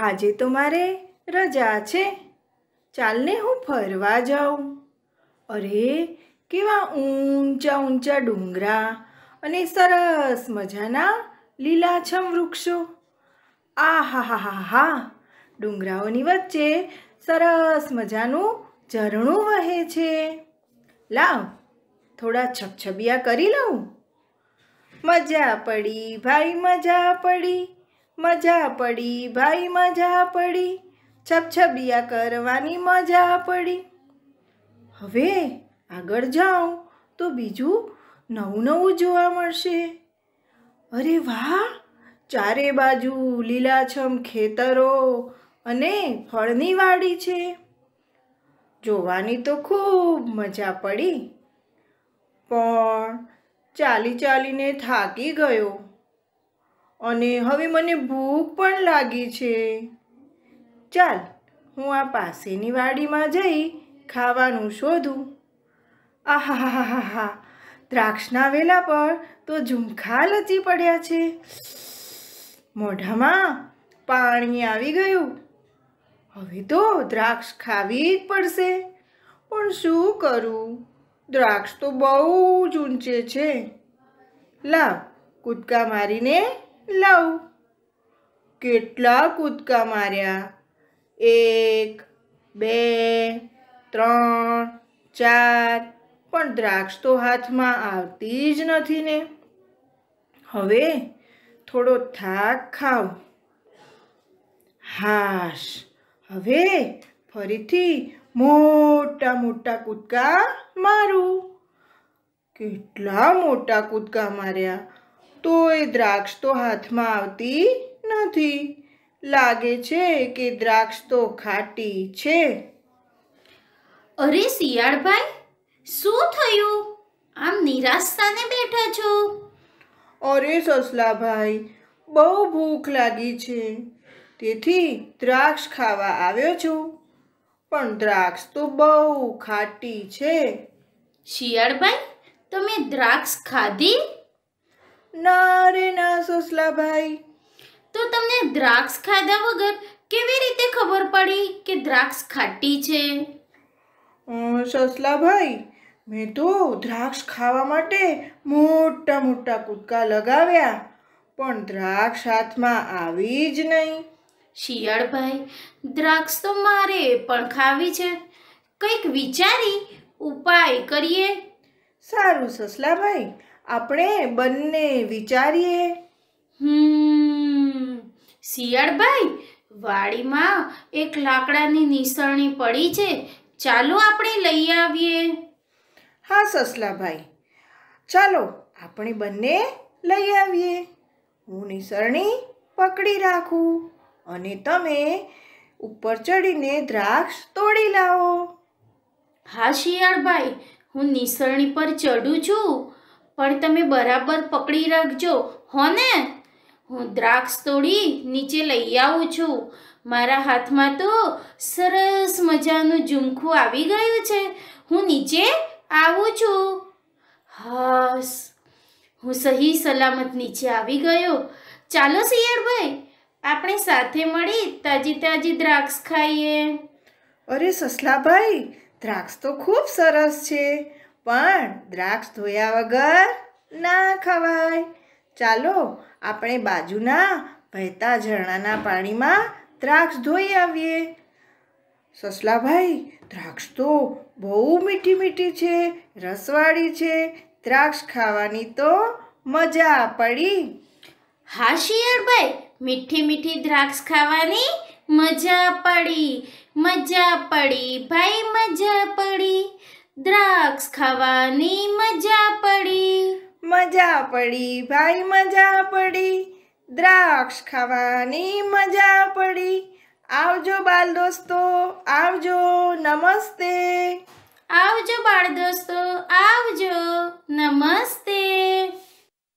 આજે તો મારે રજા છે ચાલને હું ફરવા જાઉં અરે કેવા ઊંચા ઊંચા ડુંગરા અને સરસ મજાના લીલાછમ વૃક્ષો આ હા હા હા હા ડુંગરાઓની વચ્ચે સરસ મજાનું ઝરણું વહે છે લાવ થોડા છપછબિયા કરી લઉં મજા પડી ભાઈ મજા પડી મજા પડી ભાઈ મજા પડી છબછબિયા કરવાની મજા પડી હવે આગળ જાઉં તો બીજું નવું નવું જોવા મળશે અરે વાહ ચારે બાજુ લીલાછમ ખેતરો અને ફળની વાડી છે જોવાની તો ખૂબ મજા પડી પણ ચાલી ચાલીને થાકી ગયો અને હવે મને ભૂખ પણ લાગી છે ચાલ હું આ પાસેની વાડીમાં જઈ ખાવાનું શોધું આહાહાહાહા દ્રાક્ષના વેલા પર તો ઝુમખા લચી પડ્યા છે મોઢામાં પાણી આવી ગયું હવે તો દ્રાક્ષ ખાવી જ પડશે પણ શું કરું દ્રાક્ષ તો બહુ જ ઊંચે છે લાવ કૂદકા મારીને લવ કેટલા કૂદકા માર્યા એક બે ત્રણ ચાર પણ દ્રાક્ષ તો હાથમાં આવતી જ નથી ને હવે થોડો થાક ખાવ હાશ હવે ફરીથી મોટા મોટા કૂદકા મારું કેટલા મોટા કૂદકા માર્યા તોય દ્રાક્ષ તો હાથમાં આવતી નથી લાગે છે કે દ્રાક્ષ તો ખાટી છે અરે શિયાળભાઈ શું થયું આમ નિરાશતાને બેઠા છો અરે સસલાભાઈ બહુ ભૂખ લાગી છે તેથી દ્રાક્ષ ખાવા આવ્યો છું પણ દ્રાક્ષ તો બહુ ખાટી છે શિયાળભાઈ તમે દ્રાક્ષ ખાધી ના રે ના સોસલાભાઈ તો તમને દ્રાક્ષ ખાધા વગર કેવી રીતે ખબર પડી કે દ્રાક્ષ ખાટી છે સસલાભાઈ મેં તો દ્રાક્ષ ખાવા માટે મોટા મોટા કૂદકા લગાવ્યા પણ દ્રાક્ષ હાથમાં આવી જ નહીં શિયાળભાઈ દ્રાક્ષ તો મારે પણ ખાવી છે કંઈક વિચારી ઉપાય કરીએ સારું સસલાભાઈ આપણે બંને વિચારીએ હમ શિયાળભાઈ વાડીમાં એક લાકડાની નિસરણી પડી છે ચાલો આપણે લઈ આવીએ હા સસલાભાઈ ચાલો આપણે બંને લઈ આવીએ હું નિસરણી પકડી રાખું અને તમે ઉપર ચડીને દ્રાક્ષ તોડી લાવો હા શિયાળભાઈ હું નિસરણી પર ચડું છું પણ તમે બરાબર પકડી રાખજો હોને હું દ્રાક્ષ તોડી નીચે લઈ આવું છું મારા હાથમાં તો સરસ મજાનું ઝુમખું આવી ગયું છે હું નીચે આવું છું હસ હું સહી સલામત નીચે આવી ગયો ચાલો સિયરભાઈ આપણે સાથે મળી તાજી તાજી દ્રાક્ષ ખાઈએ અરે સસલાભાઈ દ્રાક્ષ તો ખૂબ સરસ છે પણ દ્રાક્ષ ધોયા વગર ના ખવાય ચાલો આપણે બાજુના વહેતા ઝરણાના પાણીમાં દ્રાક્ષ ધોઈ આવીએ સસલાભાઈ દ્રાક્ષ તો બહુ મીઠી મીઠી છે રસવાળી છે દ્રાક્ષ ખાવાની તો મજા પડી હા શિયરભાઈ મીઠી મીઠી દ્રાક્ષ ખાવાની મજા પડી મજા પડી ભાઈ મજા પડી દ્રાક્ષ ખાવાની મજા પડી મજા પડી ભાઈ મજા પડી દ્રાક્ષ ખાવાની મજા પડી આવજો બાળ દોસ્તો આવજો નમસ્તે આવજો બાળ દોસ્તો આવજો નમસ્તે